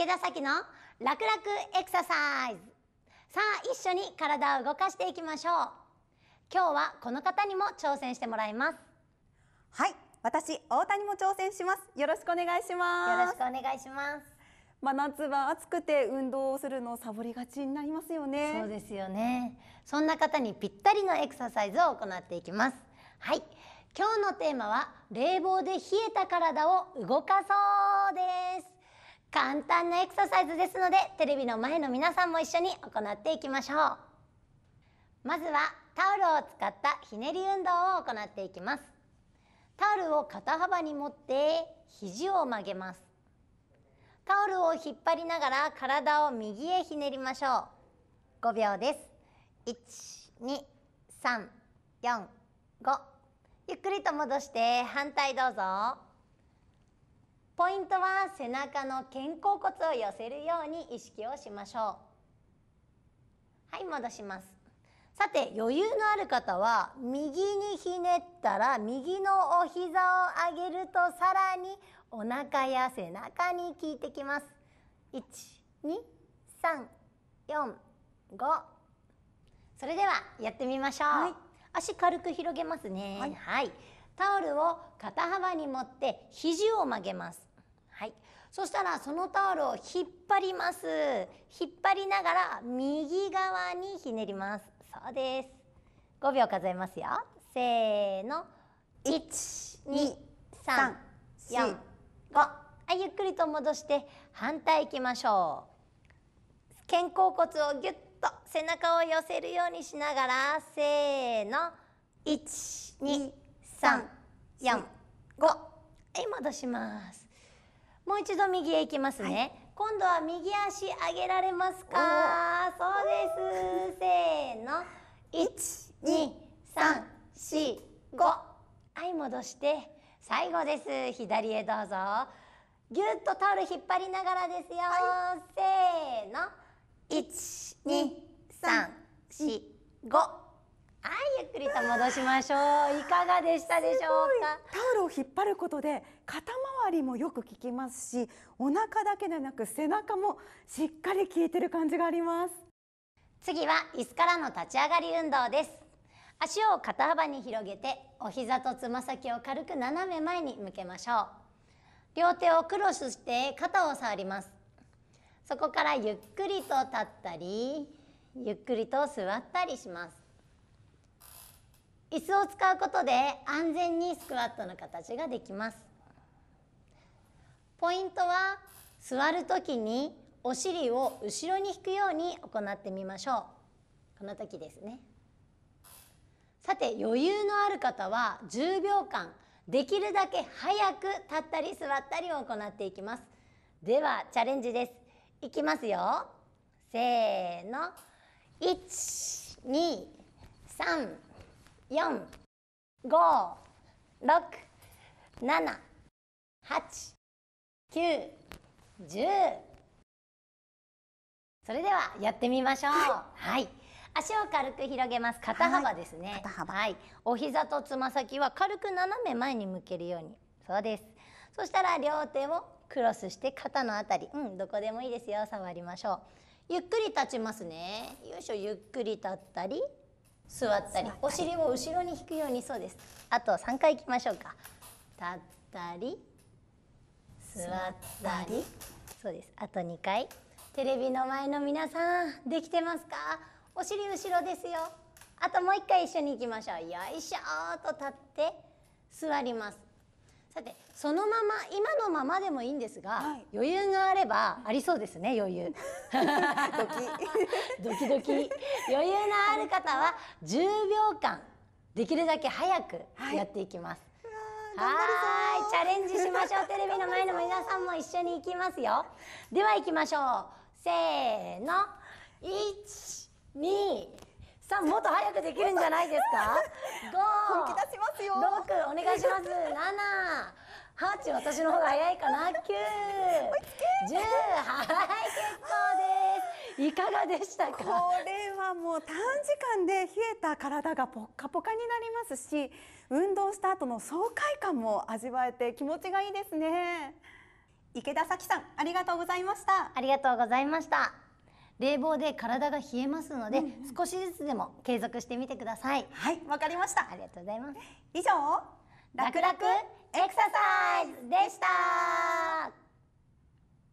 池田咲の楽々エクササイズさあ一緒に体を動かしていきましょう今日はこの方にも挑戦してもらいますはい私大谷も挑戦しますよろしくお願いしますよろしくお願いします真夏は暑くて運動をするのをサボりがちになりますよねそうですよねそんな方にぴったりのエクササイズを行っていきますはい今日のテーマは冷房で冷えた体を動かそうです簡単なエクササイズですのでテレビの前の皆さんも一緒に行っていきましょうまずはタオルを使ったひねり運動を行っていきますタオルを肩幅に持って肘を曲げますタオルを引っ張りながら体を右へひねりましょう5秒です12345ゆっくりと戻して反対どうぞポイントは背中の肩甲骨を寄せるように意識をしましょうはい戻しますさて余裕のある方は右にひねったら右のお膝を上げるとさらにお腹や背中に効いてきます12345それではやってみましょう、はい、足軽く広げますね、はい、はい、タオルを肩幅に持って肘を曲げますはい、そしたらそのタオルを引っ張ります引っ張りながら右側にひねりますそうです5秒数えますよせーの12345はいゆっくりと戻して反対いきましょう肩甲骨をぎゅっと背中を寄せるようにしながらせーの12345はい戻しますもう一度右へ行きますね、はい、今度は右足上げられますかそうですせーの12345はい戻して最後です左へどうぞぎゅっとタオル引っ張りながらですよ、はい、せーの12345はい、ゆっくりと戻しましょう。いかがでしたでしょうか。タオルを引っ張ることで肩周りもよく効きますし、お腹だけでなく背中もしっかり効いてる感じがあります。次は椅子からの立ち上がり運動です。足を肩幅に広げて、お膝とつま先を軽く斜め前に向けましょう。両手をクロスして肩を触ります。そこからゆっくりと立ったり、ゆっくりと座ったりします。椅子を使うことで安全にスクワットの形ができますポイントは座るときにお尻を後ろに引くように行ってみましょうこの時ですねさて余裕のある方は10秒間できるだけ早く立ったり座ったりを行っていきますではチャレンジですいきますよせーの1 2 3四、五、六、七、八、九、十。それではやってみましょう。はい。足を軽く広げます。肩幅ですね。はい、肩幅。はい。お膝とつま先は軽く斜め前に向けるように。そうです。そしたら両手をクロスして肩のあたり、うん、どこでもいいですよ。触りましょう。ゆっくり立ちますね。よいしょ、ゆっくり立ったり、座ったりお尻を後ろに引くようにそうですあと3回いきましょうか立ったり座ったりそうですあと2回テレビの前の皆さんできてますかお尻後ろですよあともう一回一緒に行きましょうよいしょと立って座りますさてそのまま今のままでもいいんですが、はい、余裕があればありそうですね余裕 ドキドキ余裕のある方は10秒間できるだけ早くやっていきます、はい、はいチャレンジしましょうテレビの前の皆さんも一緒に行きますよでは行きましょうせーの1 2さんもっと早くできるんじゃないですか ?5! 本気出しますよ !6! お願いします七八私の方が早いかな九1はい結構ですいかがでしたかこれはもう短時間で冷えた体がポッカポカになりますし運動した後の爽快感も味わえて気持ちがいいですね池田咲さんありがとうございましたありがとうございました冷房で体が冷えますので、うん少しずつでも継続してみてくださいはいわかりましたありがとうございます以上ラクラクエクササイズでした